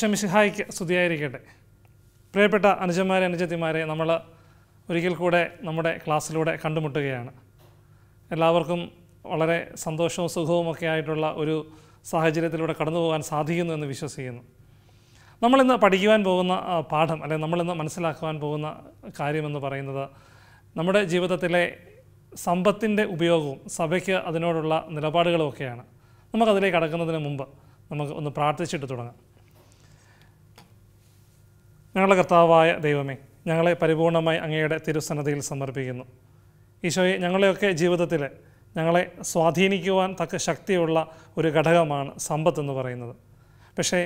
ഈശമിസിഹായിക്ക് സ്തുതിയായിരിക്കട്ടെ പ്രിയപ്പെട്ട അനുജന്മാരെ അനുജത്തിമാരെ നമ്മൾ ഒരിക്കൽ കൂടെ നമ്മുടെ ക്ലാസ്സിലൂടെ കണ്ടുമുട്ടുകയാണ് എല്ലാവർക്കും വളരെ സന്തോഷവും സുഖവും ഒക്കെ ആയിട്ടുള്ള ഒരു സാഹചര്യത്തിലൂടെ കടന്നു പോകാൻ സാധിക്കുന്നു എന്ന് വിശ്വസിക്കുന്നു നമ്മളിന്ന് പഠിക്കുവാൻ പോകുന്ന പാഠം അല്ലെങ്കിൽ നമ്മളിന്ന് മനസ്സിലാക്കുവാൻ പോകുന്ന കാര്യമെന്ന് പറയുന്നത് നമ്മുടെ ജീവിതത്തിലെ സമ്പത്തിൻ്റെ ഉപയോഗവും സഭയ്ക്ക് അതിനോടുള്ള നിലപാടുകളും ഒക്കെയാണ് നമുക്കതിലേക്ക് അടക്കുന്നതിന് മുമ്പ് നമുക്ക് ഒന്ന് പ്രാർത്ഥിച്ചിട്ട് തുടങ്ങാം ഞങ്ങളുടെ കർത്താവായ ദൈവമേ ഞങ്ങളെ പരിപൂർണമായി അങ്ങയുടെ തിരുസന്നതിയിൽ സമർപ്പിക്കുന്നു ഈശോയെ ഞങ്ങളുടെയൊക്കെ ജീവിതത്തിൽ ഞങ്ങളെ സ്വാധീനിക്കുവാൻ തക്ക ശക്തിയുള്ള ഒരു ഘടകമാണ് സമ്പത്ത് എന്ന് പറയുന്നത് പക്ഷേ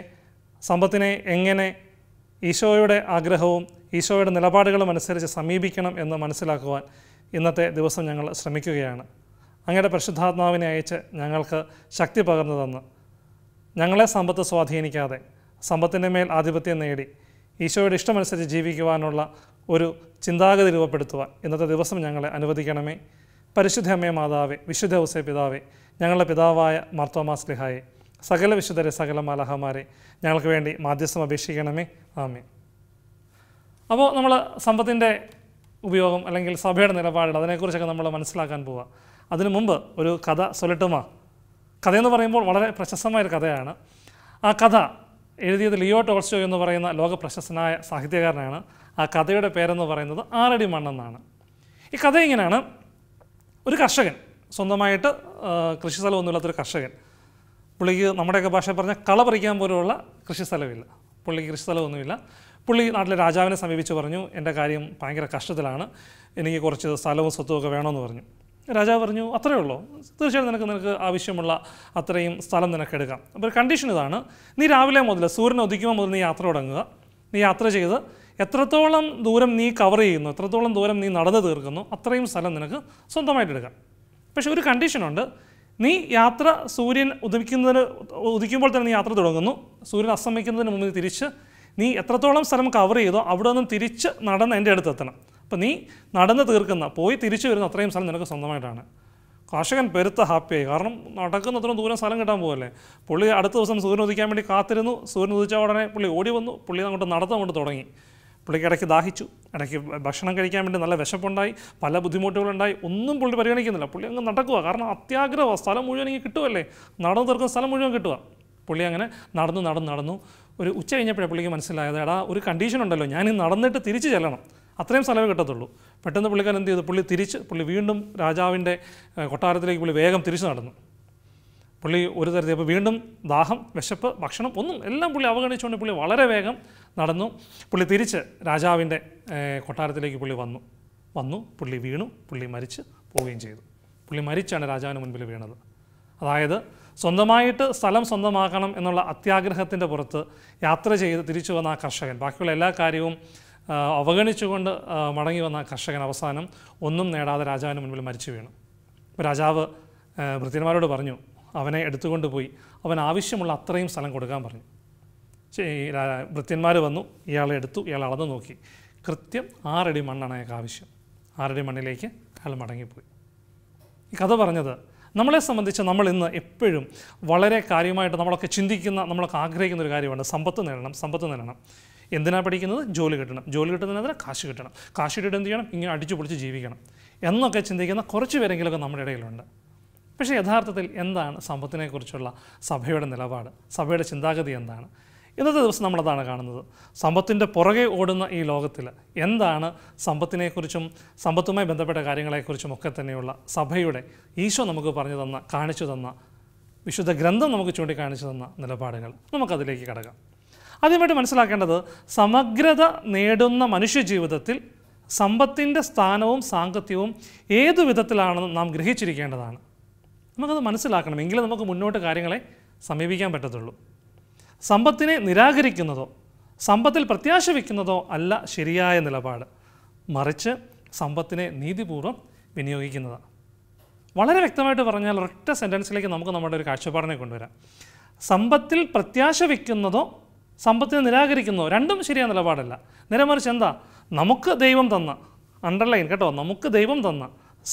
സമ്പത്തിനെ എങ്ങനെ ഈശോയുടെ ആഗ്രഹവും ഈശോയുടെ നിലപാടുകളും അനുസരിച്ച് സമീപിക്കണം എന്ന് മനസ്സിലാക്കുവാൻ ഇന്നത്തെ ദിവസം ഞങ്ങൾ ശ്രമിക്കുകയാണ് അങ്ങയുടെ പരിശുദ്ധാത്മാവിനെ അയച്ച് ഞങ്ങൾക്ക് ശക്തി പകർന്നു തന്ന് ഞങ്ങളെ സമ്പത്ത് സ്വാധീനിക്കാതെ സമ്പത്തിൻ്റെ മേൽ ആധിപത്യം നേടി ഈശോയുടെ ഇഷ്ടമനുസരിച്ച് ജീവിക്കുവാനുള്ള ഒരു ചിന്താഗതി രൂപപ്പെടുത്തുവാൻ ഇന്നത്തെ ദിവസം ഞങ്ങളെ അനുവദിക്കണമേ പരിശുദ്ധ അമ്മേ മാതാവേ വിശുദ്ധ ഉസേ പിതാവേ ഞങ്ങളുടെ പിതാവായ മാർത്തോമാസ്ലിഹായെ സകല വിശുദ്ധരെ സകല മാലഹമാരെ ഞങ്ങൾക്ക് വേണ്ടി മാധ്യസ്ഥം അപേക്ഷിക്കണമേ ആമേ അപ്പോൾ നമ്മൾ സമ്പത്തിൻ്റെ ഉപയോഗം അല്ലെങ്കിൽ സഭയുടെ നിലപാട് അതിനെക്കുറിച്ചൊക്കെ നമ്മൾ മനസ്സിലാക്കാൻ പോവുക അതിനു മുമ്പ് ഒരു കഥ സൊലട്ടുമ കഥയെന്ന് പറയുമ്പോൾ വളരെ പ്രശസ്തമായൊരു കഥയാണ് ആ കഥ എഴുതിയത് ലിയോ ടോൾസ്റ്റോ എന്ന് പറയുന്ന ലോക പ്രശസ്തനായ സാഹിത്യകാരനാണ് ആ കഥയുടെ പേരെന്ന് പറയുന്നത് ആറടി മണ്ണെന്നാണ് ഈ കഥ ഇങ്ങനെയാണ് ഒരു കർഷകൻ സ്വന്തമായിട്ട് കൃഷി സ്ഥലമൊന്നുമില്ലാത്തൊരു കർഷകൻ പുള്ളിക്ക് നമ്മുടെയൊക്കെ ഭാഷ പറഞ്ഞാൽ കള പറിക്കാൻ പോലുള്ള കൃഷി സ്ഥലമില്ല പുള്ളിക്ക് കൃഷി സ്ഥലമൊന്നുമില്ല പുള്ളി നാട്ടിലെ രാജാവിനെ സമീപിച്ച് പറഞ്ഞു എൻ്റെ കാര്യം ഭയങ്കര കഷ്ടത്തിലാണ് എനിക്ക് കുറച്ച് സ്ഥലവും സ്വത്തുമൊക്കെ വേണമെന്ന് പറഞ്ഞു രാജാവ് പറഞ്ഞു അത്രയേ ഉള്ളൂ തീർച്ചയായിട്ടും നിനക്ക് നിനക്ക് ആവശ്യമുള്ള അത്രയും സ്ഥലം നിനക്ക് എടുക്കാം അപ്പോൾ കണ്ടീഷൻ ഇതാണ് നീ രാവിലെ മുതൽ സൂര്യൻ ഉദിക്കുമ്പോൾ മുതൽ നീ യാത്ര തുടങ്ങുക നീ യാത്ര ചെയ്ത് എത്രത്തോളം ദൂരം നീ കവർ ചെയ്യുന്നു എത്രത്തോളം ദൂരം നീ നടന്നു തീർക്കുന്നു അത്രയും സ്ഥലം നിനക്ക് സ്വന്തമായിട്ട് എടുക്കാം പക്ഷെ ഒരു കണ്ടീഷനുണ്ട് നീ യാത്ര സൂര്യൻ ഉദിക്കുന്നതിന് ഉദിക്കുമ്പോൾ തന്നെ നീ യാത്ര തുടങ്ങുന്നു സൂര്യൻ അസ്തമിക്കുന്നതിന് മുമ്പ് തിരിച്ച് നീ എത്രത്തോളം സ്ഥലം കവർ ചെയ്തോ അവിടെ നിന്നും തിരിച്ച് നടന്ന് എൻ്റെ എത്തണം അപ്പം നീ നടന്ന് തീർക്കുന്ന പോയി തിരിച്ചു വരുന്ന അത്രയും സ്ഥലം നിനക്ക് സ്വന്തമായിട്ടാണ് കർഷകൻ പെരുത്ത ഹാപ്പിയായി കാരണം നടക്കുന്ന അത്രയും ദൂരം സ്ഥലം കിട്ടാൻ പോകല്ലേ പുള്ളി അടുത്ത ദിവസം സൂര്യൻ ഉദിക്കാൻ വേണ്ടി കാത്തിരുന്നു സൂര്യൻ ഉദിച്ച ഉടനെ പുള്ളി ഓടി വന്നു പുള്ളി അങ്ങോട്ട് നടത്തം കൊണ്ട് തുടങ്ങി പുള്ളിക്ക് ഇടയ്ക്ക് ദാഹിച്ചു ഇടയ്ക്ക് ഭക്ഷണം കഴിക്കാൻ വേണ്ടി നല്ല വിശപ്പുണ്ടായി പല ബുദ്ധിമുട്ടുകളുണ്ടായി ഒന്നും പുള്ളി പരിഗണിക്കുന്നില്ല പുള്ളി അങ്ങ് നടക്കുക കാരണം അത്യാഗ്രഹ സ്ഥലം മുഴുവൻ എനിക്ക് കിട്ടുമല്ലേ നടന്നു തീർക്കുന്ന സ്ഥലം മുഴുവൻ കിട്ടുക പുള്ളി അങ്ങനെ നടന്നു നടന്നു നടന്നു ഒരു ഉച്ച കഴിഞ്ഞപ്പോഴേ പുള്ളിക്ക് മനസ്സിലായത് എടാ ഒരു കണ്ടീഷൻ ഉണ്ടല്ലോ ഞാൻ നടന്നിട്ട് തിരിച്ചു ചെല്ലണം അത്രയും സ്ഥലമേ കിട്ടത്തുള്ളൂ പെട്ടെന്ന് പുള്ളിക്കാരൻ എന്ത് ചെയ്തു പുള്ളി തിരിച്ച് പുള്ളി വീണ്ടും രാജാവിൻ്റെ കൊട്ടാരത്തിലേക്ക് പുള്ളി വേഗം തിരിച്ചു നടന്നു പുള്ളി ഒരു തരത്തിൽ അപ്പോൾ വീണ്ടും ദാഹം വിശപ്പ് ഭക്ഷണം ഒന്നും എല്ലാം പുള്ളി അവഗണിച്ചുകൊണ്ട് പുള്ളി വളരെ വേഗം നടന്നു പുള്ളി തിരിച്ച് രാജാവിൻ്റെ കൊട്ടാരത്തിലേക്ക് പുള്ളി വന്നു വന്നു പുള്ളി വീണു പുള്ളി മരിച്ച് പോവുകയും ചെയ്തു പുള്ളി മരിച്ചാണ് രാജാവിന് മുൻപിൽ വീണത് അതായത് സ്വന്തമായിട്ട് സ്ഥലം സ്വന്തമാക്കണം എന്നുള്ള അത്യാഗ്രഹത്തിൻ്റെ പുറത്ത് യാത്ര ചെയ്ത് തിരിച്ചു വന്ന ആ കർഷകൻ ബാക്കിയുള്ള എല്ലാ കാര്യവും അവഗണിച്ചുകൊണ്ട് മടങ്ങി വന്ന കർഷകൻ അവസാനം ഒന്നും നേടാതെ രാജാവിന് മുൻപിൽ മരിച്ചു വീണു രാജാവ് ഭൃത്യന്മാരോട് പറഞ്ഞു അവനെ എടുത്തുകൊണ്ട് പോയി അവൻ ആവശ്യമുള്ള അത്രയും സ്ഥലം കൊടുക്കാൻ പറഞ്ഞു ഭൃത്യന്മാർ വന്നു ഇയാളെ എടുത്തു ഇയാൾ അളന്നു നോക്കി കൃത്യം ആറടി മണ്ണാണ് അയാൾക്ക് ആവശ്യം ആറടി മണ്ണിലേക്ക് അയാൾ മടങ്ങിപ്പോയി ഈ കഥ പറഞ്ഞത് നമ്മളെ സംബന്ധിച്ച് നമ്മൾ ഇന്ന് എപ്പോഴും വളരെ കാര്യമായിട്ട് നമ്മളൊക്കെ ചിന്തിക്കുന്ന നമ്മളൊക്കെ ആഗ്രഹിക്കുന്ന ഒരു കാര്യമാണ് സമ്പത്ത് നേടണം സമ്പത്ത് നേടണം എന്തിനാണ് പഠിക്കുന്നത് ജോലി കിട്ടണം ജോലി കിട്ടുന്നതിന് കാശ് കിട്ടണം കാശ് കിട്ടിയിട്ട് എന്ത് ചെയ്യണം ഇങ്ങനെ അടിച്ചു പൊളിച്ച് ജീവിക്കണം എന്നൊക്കെ ചിന്തിക്കുന്ന കുറച്ച് പേരെങ്കിലൊക്കെ നമ്മുടെ ഇടയിലുണ്ട് പക്ഷേ യഥാർത്ഥത്തിൽ എന്താണ് സമ്പത്തിനെക്കുറിച്ചുള്ള സഭയുടെ നിലപാട് സഭയുടെ ചിന്താഗതി എന്താണ് ഇന്നത്തെ ദിവസം നമ്മളതാണ് കാണുന്നത് സമ്പത്തിൻ്റെ പുറകെ ഓടുന്ന ഈ ലോകത്തിൽ എന്താണ് സമ്പത്തിനെക്കുറിച്ചും സമ്പത്തുമായി ബന്ധപ്പെട്ട കാര്യങ്ങളെക്കുറിച്ചും ഒക്കെ തന്നെയുള്ള സഭയുടെ ഈശോ നമുക്ക് പറഞ്ഞു തന്ന കാണിച്ചു തന്ന വിശുദ്ധ ഗ്രന്ഥം നമുക്ക് ചൂണ്ടിക്കാണിച്ചു തന്ന നിലപാടുകൾ നമുക്കതിലേക്ക് കടക്കാം ആദ്യമായിട്ട് മനസ്സിലാക്കേണ്ടത് സമഗ്രത നേടുന്ന മനുഷ്യജീവിതത്തിൽ സമ്പത്തിൻ്റെ സ്ഥാനവും സാങ്കത്യവും ഏതു വിധത്തിലാണെന്ന് നാം ഗ്രഹിച്ചിരിക്കേണ്ടതാണ് നമുക്കത് മനസ്സിലാക്കണം എങ്കിലേ നമുക്ക് മുന്നോട്ട് കാര്യങ്ങളെ സമീപിക്കാൻ പറ്റത്തുള്ളൂ സമ്പത്തിനെ നിരാകരിക്കുന്നതോ സമ്പത്തിൽ പ്രത്യാശ വയ്ക്കുന്നതോ അല്ല ശരിയായ നിലപാട് മറിച്ച് സമ്പത്തിനെ നീതിപൂർവ്വം വിനിയോഗിക്കുന്നതാണ് വളരെ വ്യക്തമായിട്ട് പറഞ്ഞാൽ ഒരൊറ്റ സെൻറ്റൻസിലേക്ക് നമുക്ക് നമ്മുടെ ഒരു കാഴ്ചപ്പാടിനെ കൊണ്ടുവരാം സമ്പത്തിൽ പ്രത്യാശ വയ്ക്കുന്നതോ സമ്പത്തിനെ നിരാകരിക്കുന്നോ രണ്ടും ശരിയായ നിലപാടല്ല നിലമറിച്ച് എന്താ നമുക്ക് ദൈവം തന്ന അണ്ടർലൈൻ കേട്ടോ നമുക്ക് ദൈവം തന്ന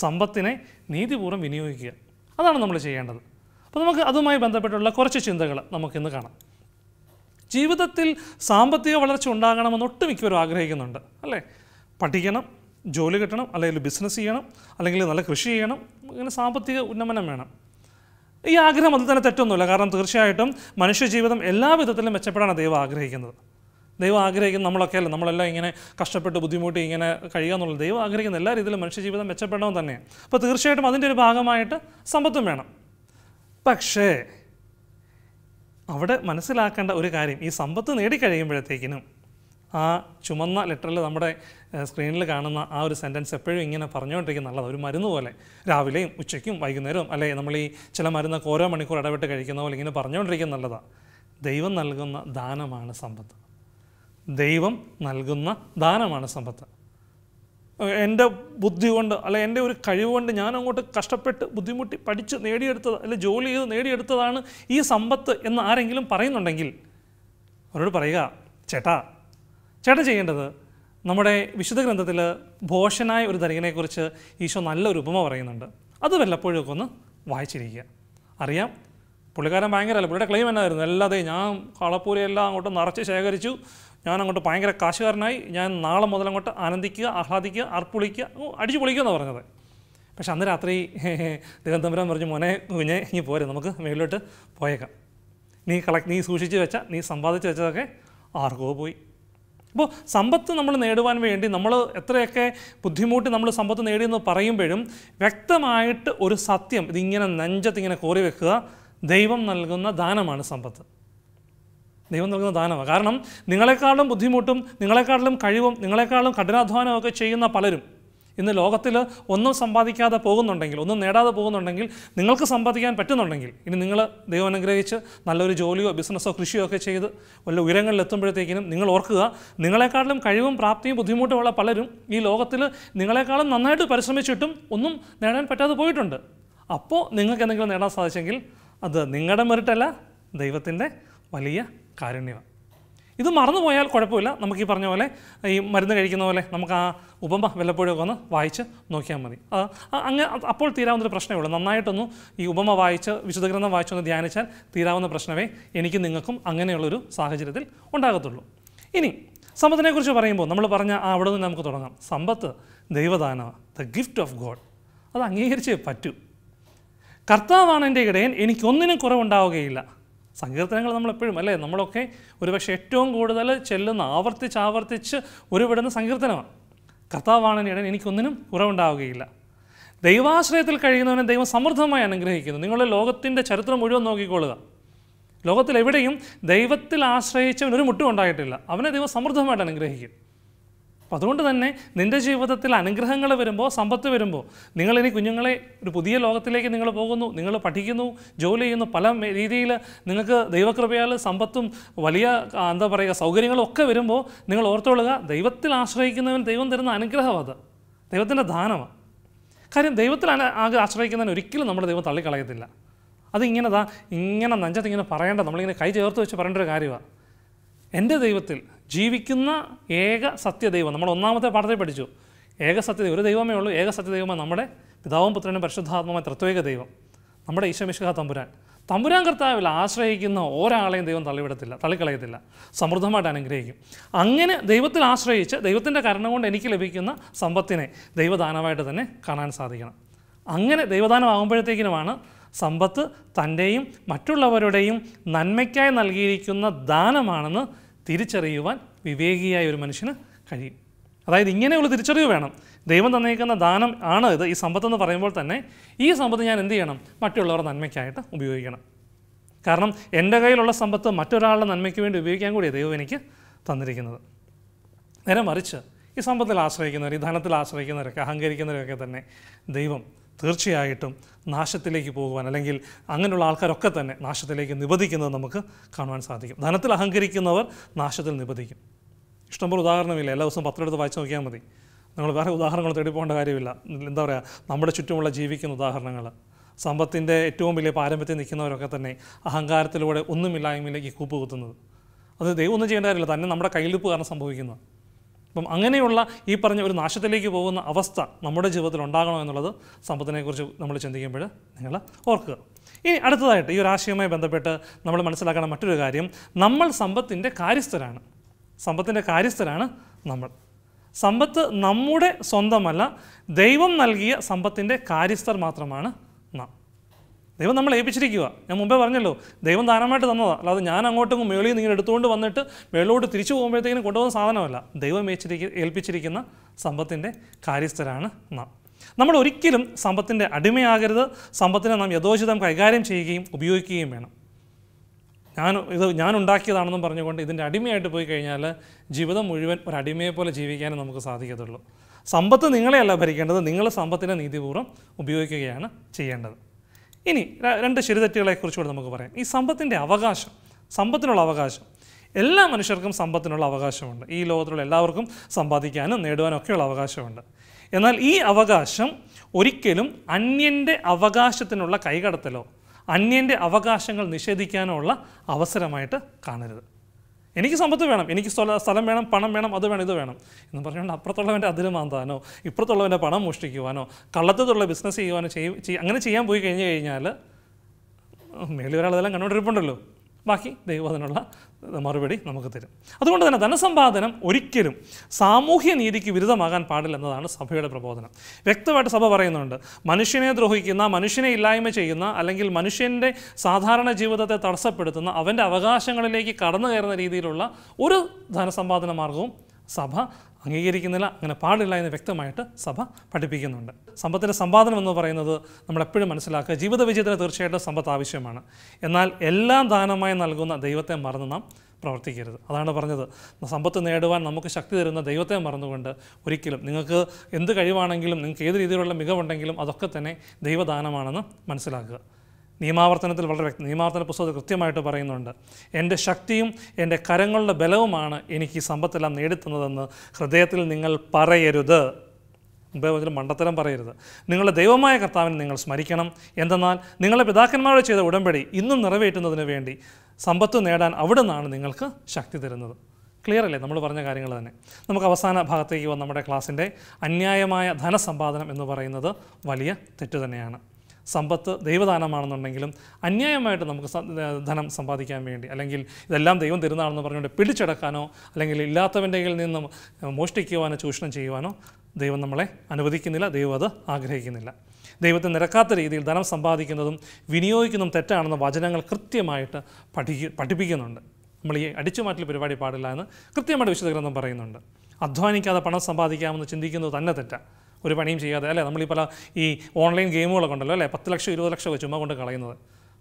സമ്പത്തിനെ നീതിപൂർവ്വം വിനിയോഗിക്കുക അതാണ് നമ്മൾ ചെയ്യേണ്ടത് അപ്പോൾ നമുക്ക് അതുമായി ബന്ധപ്പെട്ടുള്ള കുറച്ച് ചിന്തകൾ നമുക്കിന്ന് കാണാം ജീവിതത്തിൽ സാമ്പത്തിക വളർച്ച ഉണ്ടാകണമെന്ന് ഒട്ടുമിക്കവരും ആഗ്രഹിക്കുന്നുണ്ട് അല്ലേ പഠിക്കണം ജോലി കിട്ടണം അല്ലെങ്കിൽ ബിസിനസ് ചെയ്യണം അല്ലെങ്കിൽ നല്ല കൃഷി ചെയ്യണം ഇങ്ങനെ സാമ്പത്തിക ഉന്നമനം വേണം ഈ ആഗ്രഹം അത് തന്നെ തെറ്റൊന്നുമില്ല കാരണം തീർച്ചയായിട്ടും മനുഷ്യജീവിതം എല്ലാ വിധത്തിലും മെച്ചപ്പെടാണ് ദൈവം ആഗ്രഹിക്കുന്നത് ദൈവം ആഗ്രഹിക്കുന്നത് നമ്മളൊക്കെ അല്ല നമ്മളെല്ലാം ഇങ്ങനെ കഷ്ടപ്പെട്ട് ബുദ്ധിമുട്ടി ഇങ്ങനെ കഴിയുക എന്നുള്ളത് ദൈവം ആഗ്രഹിക്കുന്ന എല്ലാ രീതിയിലും മനുഷ്യജീവിതം മെച്ചപ്പെടണം തന്നെ അപ്പോൾ തീർച്ചയായിട്ടും അതിൻ്റെ ഒരു ഭാഗമായിട്ട് സമ്പത്തും വേണം പക്ഷേ അവിടെ മനസ്സിലാക്കേണ്ട ഒരു കാര്യം ഈ സമ്പത്ത് നേടിക്കഴിയുമ്പോഴത്തേക്കിനും ആ ചുമന്ന ലെറ്ററിൽ നമ്മുടെ സ്ക്രീനിൽ കാണുന്ന ആ ഒരു സെൻറ്റൻസ് എപ്പോഴും ഇങ്ങനെ പറഞ്ഞുകൊണ്ടിരിക്കുന്ന നല്ലത് ഒരു മരുന്ന് പോലെ രാവിലെയും ഉച്ചയ്ക്കും വൈകുന്നേരവും അല്ലെ നമ്മൾ ഈ ചില മരുന്നൊക്കെ ഓരോ മണിക്കൂർ ഇടപെട്ട് കഴിക്കുന്ന പോലെ ഇങ്ങനെ പറഞ്ഞുകൊണ്ടിരിക്കുന്ന നല്ലതാണ് ദൈവം നൽകുന്ന ദാനമാണ് സമ്പത്ത് ദൈവം നൽകുന്ന ദാനമാണ് സമ്പത്ത് എൻ്റെ ബുദ്ധി കൊണ്ട് അല്ലെ എൻ്റെ ഒരു കഴിവ് കൊണ്ട് ഞാൻ അങ്ങോട്ട് കഷ്ടപ്പെട്ട് ബുദ്ധിമുട്ടി പഠിച്ച് നേടിയെടുത്തത് അല്ലെ ജോലി ചെയ്ത് നേടിയെടുത്തതാണ് ഈ സമ്പത്ത് എന്ന് ആരെങ്കിലും പറയുന്നുണ്ടെങ്കിൽ അവരോട് പറയുക ചേട്ടാ ചേട്ടൻ ചെയ്യേണ്ടത് നമ്മുടെ വിശുദ്ധ ഗ്രന്ഥത്തിൽ ഭോഷനായ ഒരു ധനികനെക്കുറിച്ച് ഈശോ നല്ലൊരു ഉപമ പറയുന്നുണ്ട് അത് ഒക്കെ ഒന്ന് വായിച്ചിരിക്കുക അറിയാം പുള്ളിക്കാരൻ ഭയങ്കര അല്ല പുള്ളിയുടെ ക്ലെയിം എന്നായിരുന്നു അല്ലാതെ ഞാൻ കളപ്പൂരയെല്ലാം അങ്ങോട്ട് നിറച്ച് ശേഖരിച്ചു ഞാൻ അങ്ങോട്ട് ഭയങ്കര കാശുകാരനായി ഞാൻ നാളെ മുതൽ അങ്ങോട്ട് ആനന്ദിക്കുക ആഹ്ലാദിക്കുക അർപ്പുളിക്കുക അടിച്ചു പൊളിക്കുക എന്ന് പറഞ്ഞത് പക്ഷെ അന്ന് രാത്രി ദൈവം പറഞ്ഞു മോനെ കുഞ്ഞെ ഇനി പോരെ നമുക്ക് മേലോട്ട് പോയേക്കാം നീ കളക്ട് നീ സൂക്ഷിച്ച് വെച്ച നീ സമ്പാദിച്ച് വെച്ചതൊക്കെ ആർക്കോ പോയി അപ്പോൾ സമ്പത്ത് നമ്മൾ നേടുവാൻ വേണ്ടി നമ്മൾ എത്രയൊക്കെ ബുദ്ധിമുട്ടി നമ്മൾ സമ്പത്ത് നേടിയെന്ന് പറയുമ്പോഴും വ്യക്തമായിട്ട് ഒരു സത്യം ഇതിങ്ങനെ നെഞ്ചത്ത് ഇങ്ങനെ കോറി വെക്കുക ദൈവം നൽകുന്ന ദാനമാണ് സമ്പത്ത് ദൈവം നൽകുന്ന ദാനമാണ് കാരണം നിങ്ങളെക്കാളും ബുദ്ധിമുട്ടും നിങ്ങളെക്കാളും കഴിവും നിങ്ങളെക്കാളും കഠിനാധ്വാനമൊക്കെ ചെയ്യുന്ന പലരും ഇന്ന് ലോകത്തിൽ ഒന്നും സമ്പാദിക്കാതെ പോകുന്നുണ്ടെങ്കിൽ ഒന്നും നേടാതെ പോകുന്നുണ്ടെങ്കിൽ നിങ്ങൾക്ക് സമ്പാദിക്കാൻ പറ്റുന്നുണ്ടെങ്കിൽ ഇനി നിങ്ങൾ ദൈവം അനുഗ്രഹിച്ച് നല്ലൊരു ജോലിയോ ബിസിനസ്സോ കൃഷിയോ ഒക്കെ ചെയ്ത് വല്ല ഉയരങ്ങളിൽ എത്തുമ്പോഴത്തേക്കിനും നിങ്ങൾ ഓർക്കുക നിങ്ങളെക്കാളും കഴിവും പ്രാപ്തിയും ബുദ്ധിമുട്ടുമുള്ള പലരും ഈ ലോകത്തിൽ നിങ്ങളെക്കാളും നന്നായിട്ട് പരിശ്രമിച്ചിട്ടും ഒന്നും നേടാൻ പറ്റാതെ പോയിട്ടുണ്ട് അപ്പോൾ നിങ്ങൾക്ക് എന്തെങ്കിലും നേടാൻ സാധിച്ചെങ്കിൽ അത് നിങ്ങളുടെ മെറിട്ടല്ല ദൈവത്തിൻ്റെ വലിയ കാരുണ്യമാണ് ഇത് മറന്നുപോയാൽ കുഴപ്പമില്ല നമുക്ക് ഈ പറഞ്ഞ പോലെ ഈ മരുന്ന് കഴിക്കുന്ന പോലെ നമുക്ക് ആ ഉപമ വല്ലപ്പോഴൊക്കെ ഒന്ന് വായിച്ച് നോക്കിയാൽ മതി അങ്ങനെ അപ്പോൾ തീരാവുന്നൊരു പ്രശ്നമേ ഉള്ളൂ നന്നായിട്ടൊന്ന് ഈ ഉപമ വായിച്ച് വിശുദ്ധ ഗ്രന്ഥം വായിച്ചൊന്ന് ധ്യാനിച്ചാൽ തീരാവുന്ന പ്രശ്നമേ എനിക്ക് നിങ്ങൾക്കും അങ്ങനെയുള്ളൊരു സാഹചര്യത്തിൽ ഉണ്ടാകത്തുള്ളൂ ഇനി സമ്പത്തിനെക്കുറിച്ച് പറയുമ്പോൾ നമ്മൾ പറഞ്ഞ ആ അവിടെ നിന്ന് നമുക്ക് തുടങ്ങാം സമ്പത്ത് ദൈവദാനം ദ ഗിഫ്റ്റ് ഓഫ് ഗോഡ് അത് അംഗീകരിച്ചേ പറ്റൂ കർത്താവാണ് എൻ്റെ ഇടയൻ എനിക്കൊന്നിനും കുറവുണ്ടാവുകയില്ല സങ്കീർത്തനങ്ങൾ നമ്മളെപ്പോഴും അല്ലേ നമ്മളൊക്കെ ഒരുപക്ഷെ ഏറ്റവും കൂടുതൽ ചെല്ലുന്ന ആവർത്തിച്ച് ആവർത്തിച്ച് ഉരുവിടുന്ന സങ്കീർത്തനമാണ് കർത്താവാണനിടൻ എനിക്കൊന്നിനും കുറവുണ്ടാവുകയില്ല ദൈവാശ്രയത്തിൽ കഴിയുന്നവനെ ദൈവം സമൃദ്ധമായി അനുഗ്രഹിക്കുന്നു നിങ്ങളുടെ ലോകത്തിൻ്റെ ചരിത്രം മുഴുവൻ നോക്കിക്കൊള്ളുക ലോകത്തിലെവിടെയും ദൈവത്തിൽ ആശ്രയിച്ചവൻ ഒരു മുട്ടും ഉണ്ടായിട്ടില്ല അവനെ ദൈവം സമൃദ്ധമായിട്ട് അനുഗ്രഹിക്കും അപ്പോൾ അതുകൊണ്ട് തന്നെ നിൻ്റെ ജീവിതത്തിൽ അനുഗ്രഹങ്ങൾ വരുമ്പോൾ സമ്പത്ത് വരുമ്പോൾ നിങ്ങളിനി കുഞ്ഞുങ്ങളെ ഒരു പുതിയ ലോകത്തിലേക്ക് നിങ്ങൾ പോകുന്നു നിങ്ങൾ പഠിക്കുന്നു ജോലി ചെയ്യുന്നു പല രീതിയിൽ നിങ്ങൾക്ക് ദൈവകൃപയാൽ സമ്പത്തും വലിയ എന്താ പറയുക സൗകര്യങ്ങളും ഒക്കെ വരുമ്പോൾ നിങ്ങൾ ഓർത്തുകൊള്ളുക ദൈവത്തിൽ ആശ്രയിക്കുന്നവൻ ദൈവം തരുന്ന അനുഗ്രഹം അത് ദൈവത്തിൻ്റെ ദാനമാണ് കാര്യം ദൈവത്തിൽ ആശ്രയിക്കുന്നതിന് ഒരിക്കലും നമ്മുടെ ദൈവം തള്ളിക്കളയത്തില്ല അതിങ്ങനെ ദാ ഇങ്ങനെ നെഞ്ചത്ത് ഇങ്ങനെ പറയേണ്ട നമ്മളിങ്ങനെ കൈ ചേർത്ത് വെച്ച് പറയേണ്ട ഒരു കാര്യമാണ് എൻ്റെ ദൈവത്തിൽ ജീവിക്കുന്ന ഏക സത്യദൈവം നമ്മൾ ഒന്നാമത്തെ പാഠത്തിൽ പഠിച്ചു ഏക സത്യദൈവം ഒരു ദൈവമേ ഉള്ളൂ ഏക സത്യദൈവമാണ് നമ്മുടെ പിതാവും പുത്രനും പരിശുദ്ധാത്മമായ പ്രത്യേക ദൈവം നമ്മുടെ ഈശോമിശുഹ തമ്പുരാൻ തമ്പുരാൻ കർത്താവിൽ ആശ്രയിക്കുന്ന ഒരാളെയും ദൈവം തള്ളിവിടത്തില്ല തള്ളിക്കളയത്തില്ല സമൃദ്ധമായിട്ട് അനുഗ്രഹിക്കും അങ്ങനെ ദൈവത്തിൽ ആശ്രയിച്ച് ദൈവത്തിൻ്റെ കരണം കൊണ്ട് എനിക്ക് ലഭിക്കുന്ന സമ്പത്തിനെ ദൈവദാനമായിട്ട് തന്നെ കാണാൻ സാധിക്കണം അങ്ങനെ ദൈവദാനമാകുമ്പോഴത്തേക്കിനുമാണ് സമ്പത്ത് തൻ്റെയും മറ്റുള്ളവരുടെയും നന്മയ്ക്കായി നൽകിയിരിക്കുന്ന ദാനമാണെന്ന് തിരിച്ചറിയുവാൻ വിവേകിയായ ഒരു മനുഷ്യന് കഴിയും അതായത് ഇങ്ങനെയുള്ള തിരിച്ചറിവ് വേണം ദൈവം തന്നേക്കുന്ന ദാനം ആണ് ഇത് ഈ എന്ന് പറയുമ്പോൾ തന്നെ ഈ സമ്പത്ത് ഞാൻ എന്ത് ചെയ്യണം മറ്റുള്ളവരുടെ നന്മയ്ക്കായിട്ട് ഉപയോഗിക്കണം കാരണം എൻ്റെ കയ്യിലുള്ള സമ്പത്ത് മറ്റൊരാളുടെ നന്മയ്ക്ക് വേണ്ടി ഉപയോഗിക്കാൻ കൂടിയാണ് ദൈവം എനിക്ക് തന്നിരിക്കുന്നത് നേരെ മറിച്ച് ഈ സമ്പത്തിൽ ആശ്രയിക്കുന്നവർ ഈ ധനത്തിൽ ആശ്രയിക്കുന്നവരൊക്കെ അഹങ്കരിക്കുന്നവരൊക്കെ തന്നെ ദൈവം തീർച്ചയായിട്ടും നാശത്തിലേക്ക് പോകുവാൻ അല്ലെങ്കിൽ അങ്ങനെയുള്ള ആൾക്കാരൊക്കെ തന്നെ നാശത്തിലേക്ക് നിബദിക്കുന്നത് നമുക്ക് കാണുവാൻ സാധിക്കും ധനത്തിൽ അഹങ്കരിക്കുന്നവർ നാശത്തിൽ നിപതിക്കും ഇഷ്ടംപോലെ ഉദാഹരണമില്ല എല്ലാ ദിവസവും പത്രമെടുത്ത് വായിച്ചു നോക്കിയാൽ മതി നിങ്ങൾ വേറെ ഉദാഹരണങ്ങൾ തേടി പോകേണ്ട കാര്യമില്ല എന്താ പറയുക നമ്മുടെ ചുറ്റുമുള്ള ജീവിക്കുന്ന ഉദാഹരണങ്ങൾ സമ്പത്തിൻ്റെ ഏറ്റവും വലിയ പാരമ്പര്യത്തിൽ നിൽക്കുന്നവരൊക്കെ തന്നെ അഹങ്കാരത്തിലൂടെ ഒന്നുമില്ലായ്മയിലേക്ക് കൂപ്പ് കുത്തുന്നത് അത് ദൈവം ഒന്നും ചെയ്യേണ്ട കാര്യമില്ല തന്നെ നമ്മുടെ കയ്യിലിപ്പ് കാരണം സംഭവിക്കുന്നത് അപ്പം അങ്ങനെയുള്ള ഈ പറഞ്ഞ ഒരു നാശത്തിലേക്ക് പോകുന്ന അവസ്ഥ നമ്മുടെ ജീവിതത്തിൽ ഉണ്ടാകണോ എന്നുള്ളത് സമ്പത്തിനെക്കുറിച്ച് നമ്മൾ ചിന്തിക്കുമ്പോൾ നിങ്ങൾ ഓർക്കുക ഇനി അടുത്തതായിട്ട് ഈ ഒരു ആശയവുമായി ബന്ധപ്പെട്ട് നമ്മൾ മനസ്സിലാക്കേണ്ട മറ്റൊരു കാര്യം നമ്മൾ സമ്പത്തിൻ്റെ കാര്യസ്ഥരാണ് സമ്പത്തിൻ്റെ കാര്യസ്ഥരാണ് നമ്മൾ സമ്പത്ത് നമ്മുടെ സ്വന്തമല്ല ദൈവം നൽകിയ സമ്പത്തിൻ്റെ കാര്യസ്ഥർ മാത്രമാണ് നാം ദൈവം നമ്മൾ ഏൽപ്പിച്ചിരിക്കുക ഞാൻ മുമ്പേ പറഞ്ഞല്ലോ ദൈവം ദാനമായിട്ട് തന്നതാണ് അല്ലാതെ ഞാൻ അങ്ങോട്ടും മേളിൽ നിന്ന് ഇങ്ങനെ എടുത്തുകൊണ്ട് വന്നിട്ട് മേളിലോട്ട് തിരിച്ചു പോകുമ്പോഴത്തേക്കിനും കൊണ്ടുപോകുന്ന സാധനമല്ല ദൈവം ഏച്ചിരിക്ക ഏൽപ്പിച്ചിരിക്കുന്ന സമ്പത്തിൻ്റെ കാര്യസ്ഥരാണ് നാം നമ്മൾ ഒരിക്കലും സമ്പത്തിൻ്റെ അടിമയാകരുത് സമ്പത്തിനെ നാം യഥോചിതം കൈകാര്യം ചെയ്യുകയും ഉപയോഗിക്കുകയും വേണം ഞാൻ ഇത് ഞാൻ ഉണ്ടാക്കിയതാണെന്നും പറഞ്ഞുകൊണ്ട് ഇതിൻ്റെ അടിമയായിട്ട് പോയി കഴിഞ്ഞാൽ ജീവിതം മുഴുവൻ ഒരു അടിമയെ പോലെ ജീവിക്കാനേ നമുക്ക് സാധിക്കത്തുള്ളൂ സമ്പത്ത് നിങ്ങളെയല്ല ഭരിക്കേണ്ടത് നിങ്ങൾ സമ്പത്തിനെ നീതിപൂർവ്വം ഉപയോഗിക്കുകയാണ് ചെയ്യേണ്ടത് ഇനി രണ്ട് ശരിതെറ്റുകളെക്കുറിച്ച് കുറിച്ചുകൂടെ നമുക്ക് പറയാം ഈ സമ്പത്തിൻ്റെ അവകാശം സമ്പത്തിനുള്ള അവകാശം എല്ലാ മനുഷ്യർക്കും സമ്പത്തിനുള്ള അവകാശമുണ്ട് ഈ ലോകത്തിലുള്ള എല്ലാവർക്കും സമ്പാദിക്കാനും നേടുവാനും ഒക്കെയുള്ള അവകാശമുണ്ട് എന്നാൽ ഈ അവകാശം ഒരിക്കലും അന്യൻ്റെ അവകാശത്തിനുള്ള കൈകടത്തലോ അന്യൻ്റെ അവകാശങ്ങൾ നിഷേധിക്കാനോ ഉള്ള അവസരമായിട്ട് കാണരുത് എനിക്ക് സമ്പത്ത് വേണം എനിക്ക് സ്ഥലം വേണം പണം വേണം അത് വേണം ഇത് വേണം എന്ന് പറഞ്ഞുകൊണ്ട് അപ്പുറത്തുള്ളവൻ്റെ അതിൽ മാന്താനോ ഇപ്പുറത്തുള്ളവൻ്റെ പണം മോഷ്ടിക്കുവാനോ കള്ളത്തുള്ള ബിസിനസ് ചെയ്യുവാനോ ചെയ്യും അങ്ങനെ ചെയ്യാൻ പോയി കഴിഞ്ഞ് കഴിഞ്ഞാൽ മേളിൽ ഒരാളെല്ലാം കണ്ടുകൊണ്ടിരിപ്പുണ്ടല്ലോ ബാക്കി ദൈവത്തിനുള്ള മറുപടി നമുക്ക് തരും അതുകൊണ്ട് തന്നെ ധനസമ്പാദനം ഒരിക്കലും സാമൂഹ്യ നീതിക്ക് വിരുദ്ധമാകാൻ പാടില്ല എന്നതാണ് സഭയുടെ പ്രബോധനം വ്യക്തമായിട്ട് സഭ പറയുന്നുണ്ട് മനുഷ്യനെ ദ്രോഹിക്കുന്ന മനുഷ്യനെ ഇല്ലായ്മ ചെയ്യുന്ന അല്ലെങ്കിൽ മനുഷ്യൻ്റെ സാധാരണ ജീവിതത്തെ തടസ്സപ്പെടുത്തുന്ന അവൻ്റെ അവകാശങ്ങളിലേക്ക് കടന്നു കയറുന്ന രീതിയിലുള്ള ഒരു ധനസമ്പാദന മാർഗവും സഭ അംഗീകരിക്കുന്നില്ല അങ്ങനെ പാടില്ല എന്ന് വ്യക്തമായിട്ട് സഭ പഠിപ്പിക്കുന്നുണ്ട് സമ്പത്തിൻ്റെ സമ്പാദനം എന്ന് പറയുന്നത് നമ്മളെപ്പോഴും മനസ്സിലാക്കുക ജീവിത വിജയത്തിന് തീർച്ചയായിട്ടും സമ്പത്ത് ആവശ്യമാണ് എന്നാൽ എല്ലാം ദാനമായി നൽകുന്ന ദൈവത്തെ മറന്ന് നാം പ്രവർത്തിക്കരുത് അതാണ് പറഞ്ഞത് സമ്പത്ത് നേടുവാൻ നമുക്ക് ശക്തി തരുന്ന ദൈവത്തെ മറന്നുകൊണ്ട് ഒരിക്കലും നിങ്ങൾക്ക് എന്ത് കഴിവാണെങ്കിലും നിങ്ങൾക്ക് ഏത് രീതിയിലുള്ള മികവുണ്ടെങ്കിലും അതൊക്കെ തന്നെ ദൈവദാനമാണെന്ന് മനസ്സിലാക്കുക നിയമാവർത്തനത്തിൽ വളരെ വ്യക്തി നിയമാവർത്തന പുസ്തകത്തിൽ കൃത്യമായിട്ട് പറയുന്നുണ്ട് എൻ്റെ ശക്തിയും എൻ്റെ കരങ്ങളുടെ ബലവുമാണ് എനിക്ക് ഈ സമ്പത്തെല്ലാം നേടിത്തുന്നതെന്ന് ഹൃദയത്തിൽ നിങ്ങൾ പറയരുത് ഉപയോഗത്തിൽ മണ്ടത്തരം പറയരുത് നിങ്ങളുടെ ദൈവമായ കർത്താവിനെ നിങ്ങൾ സ്മരിക്കണം എന്തെന്നാൽ നിങ്ങളുടെ പിതാക്കന്മാരോട് ചെയ്ത ഉടമ്പടി ഇന്നും നിറവേറ്റുന്നതിന് വേണ്ടി സമ്പത്ത് നേടാൻ അവിടെ നിന്നാണ് നിങ്ങൾക്ക് ശക്തി തരുന്നത് ക്ലിയർ അല്ലേ നമ്മൾ പറഞ്ഞ കാര്യങ്ങൾ തന്നെ നമുക്ക് അവസാന ഭാഗത്തേക്ക് വന്ന നമ്മുടെ ക്ലാസ്സിൻ്റെ അന്യായമായ ധനസമ്പാദനം എന്ന് പറയുന്നത് വലിയ തെറ്റ് തന്നെയാണ് സമ്പത്ത് ദൈവദാനമാണെന്നുണ്ടെങ്കിലും അന്യായമായിട്ട് നമുക്ക് ധനം സമ്പാദിക്കാൻ വേണ്ടി അല്ലെങ്കിൽ ഇതെല്ലാം ദൈവം തരുന്നതാണെന്ന് പറഞ്ഞുകൊണ്ട് പിടിച്ചെടുക്കാനോ അല്ലെങ്കിൽ ഇല്ലാത്തവൻ്റെ കയ്യിൽ നിന്നും മോഷ്ടിക്കുവാനോ ചൂഷണം ചെയ്യുവാനോ ദൈവം നമ്മളെ അനുവദിക്കുന്നില്ല ദൈവം അത് ആഗ്രഹിക്കുന്നില്ല ദൈവത്തെ നിരക്കാത്ത രീതിയിൽ ധനം സമ്പാദിക്കുന്നതും വിനിയോഗിക്കുന്നതും തെറ്റാണെന്ന വചനങ്ങൾ കൃത്യമായിട്ട് പഠിക്കു പഠിപ്പിക്കുന്നുണ്ട് നമ്മൾ ഈ അടിച്ചു മാറ്റൽ പരിപാടി പാടില്ല എന്ന് കൃത്യമായിട്ട് വിശുദ്ധ ഗ്രന്ഥം പറയുന്നുണ്ട് അധ്വാനിക്കാതെ പണം സമ്പാദിക്കാമെന്ന് ചിന്തിക്കുന്നത് തന്നെ തെറ്റാണ് ഒരു പണിയും ചെയ്യാതെ അല്ലേ നമ്മൾ ഈ പല ഈ ഓൺലൈൻ ഗെയിമുകളൊക്കെ ഉണ്ടല്ലോ അല്ലേ പത്ത് ലക്ഷം ഇരുപത് ലക്ഷം ചുമ്മാ കൊണ്ട് കളയുന്നത്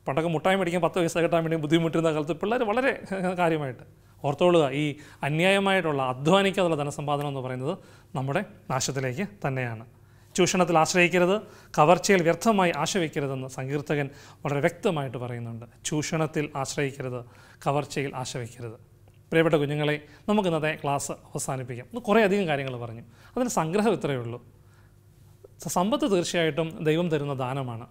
പണ്ടൊക്കെ മുട്ടായി മേടിക്കാൻ പത്ത് പൈസ കിട്ടാൻ വേണ്ടി ബുദ്ധിമുട്ടുന്ന കാലത്ത് പിള്ളേർ വളരെ കാര്യമായിട്ട് ഓർത്തോളുക ഈ അന്യായമായിട്ടുള്ള അധ്വാനിക്കാതുള്ള ധനസമ്പാദനം എന്ന് പറയുന്നത് നമ്മുടെ നാശത്തിലേക്ക് തന്നെയാണ് ചൂഷണത്തിൽ ആശ്രയിക്കരുത് കവർച്ചയിൽ വ്യർത്ഥമായി ആശവിക്കരുതെന്ന് സങ്കീർത്തകൻ വളരെ വ്യക്തമായിട്ട് പറയുന്നുണ്ട് ചൂഷണത്തിൽ ആശ്രയിക്കരുത് കവർച്ചയിൽ ആശവിക്കരുത് പ്രിയപ്പെട്ട കുഞ്ഞുങ്ങളെ നമുക്കിന്നത്തെ ക്ലാസ് അവസാനിപ്പിക്കാം കുറേ അധികം കാര്യങ്ങൾ പറഞ്ഞു അതിന് സംഗ്രഹം ഇത്രയേ ഉള്ളൂ സമ്പത്ത് തീർച്ചയായിട്ടും ദൈവം തരുന്ന ദാനമാണ്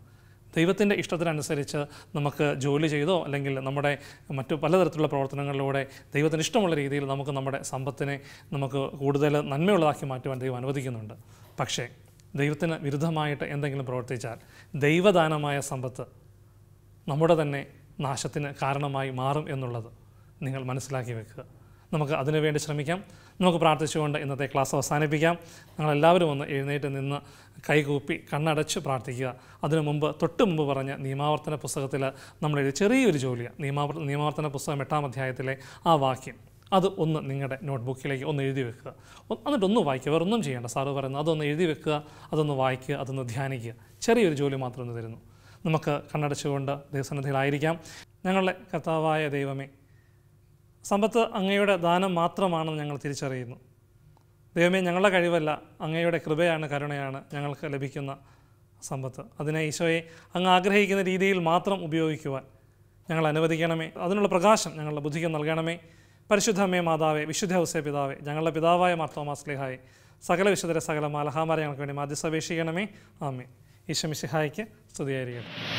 ദൈവത്തിൻ്റെ ഇഷ്ടത്തിനനുസരിച്ച് നമുക്ക് ജോലി ചെയ്തോ അല്ലെങ്കിൽ നമ്മുടെ മറ്റു പലതരത്തിലുള്ള പ്രവർത്തനങ്ങളിലൂടെ ദൈവത്തിന് ഇഷ്ടമുള്ള രീതിയിൽ നമുക്ക് നമ്മുടെ സമ്പത്തിനെ നമുക്ക് കൂടുതൽ നന്മയുള്ളതാക്കി മാറ്റുവാൻ ദൈവം അനുവദിക്കുന്നുണ്ട് പക്ഷേ ദൈവത്തിന് വിരുദ്ധമായിട്ട് എന്തെങ്കിലും പ്രവർത്തിച്ചാൽ ദൈവദാനമായ സമ്പത്ത് നമ്മുടെ തന്നെ നാശത്തിന് കാരണമായി മാറും എന്നുള്ളത് നിങ്ങൾ മനസ്സിലാക്കി വെക്കുക നമുക്ക് അതിനുവേണ്ടി ശ്രമിക്കാം നമുക്ക് പ്രാർത്ഥിച്ചുകൊണ്ട് ഇന്നത്തെ ക്ലാസ് അവസാനിപ്പിക്കാം നിങ്ങളെല്ലാവരും ഒന്ന് എഴുന്നേറ്റ് നിന്ന് കൈകൂപ്പി കണ്ണടച്ച് പ്രാർത്ഥിക്കുക അതിനു മുമ്പ് തൊട്ട് മുമ്പ് പറഞ്ഞ നിയമാവർത്തന പുസ്തകത്തിൽ നമ്മളെഴുതിയ ചെറിയൊരു ജോലിയാണ് നിയമാവർ നിയമാവർത്തന പുസ്തകം എട്ടാം അധ്യായത്തിലെ ആ വാക്യം അത് ഒന്ന് നിങ്ങളുടെ നോട്ട്ബുക്കിലേക്ക് ഒന്ന് എഴുതി വെക്കുക ഒന്ന് വായിക്കുക വേറെ ഒന്നും ചെയ്യേണ്ട സാറ് പറയുന്നത് അതൊന്ന് എഴുതി വെക്കുക അതൊന്ന് വായിക്കുക അതൊന്ന് ധ്യാനിക്കുക ചെറിയൊരു ജോലി മാത്രം ഒന്ന് തരുന്നു നമുക്ക് കണ്ണടച്ചുകൊണ്ട് ദൈവസന്നിധിയിലായിരിക്കാം ഞങ്ങളുടെ കർത്താവായ ദൈവമേ സമ്പത്ത് അങ്ങയുടെ ദാനം മാത്രമാണെന്ന് ഞങ്ങൾ തിരിച്ചറിയുന്നു ദൈവമേ ഞങ്ങളുടെ കഴിവല്ല അങ്ങയുടെ കൃപയാണ് കരുണയാണ് ഞങ്ങൾക്ക് ലഭിക്കുന്ന സമ്പത്ത് അതിനെ ഈശോയെ അങ്ങ് ആഗ്രഹിക്കുന്ന രീതിയിൽ മാത്രം ഉപയോഗിക്കുവാൻ ഞങ്ങൾ അനുവദിക്കണമേ അതിനുള്ള പ്രകാശം ഞങ്ങളുടെ ബുദ്ധിക്ക് നൽകണമേ പരിശുദ്ധ അമ്മേ മാതാവേ വിശുദ്ധ ഹൗസേ പിതാവേ ഞങ്ങളുടെ പിതാവായ മാർത്തോമാസ് സ്ലിഹായി സകല വിശുദ്ധരെ സകല മാലഹാമാരെ ഞങ്ങൾക്ക് വേണ്ടി മാധ്യസപേക്ഷിക്കണമേ ആമേ ഈശമിഷിഹായിക്ക് സ്തുതിയായിരിക്കട്ടെ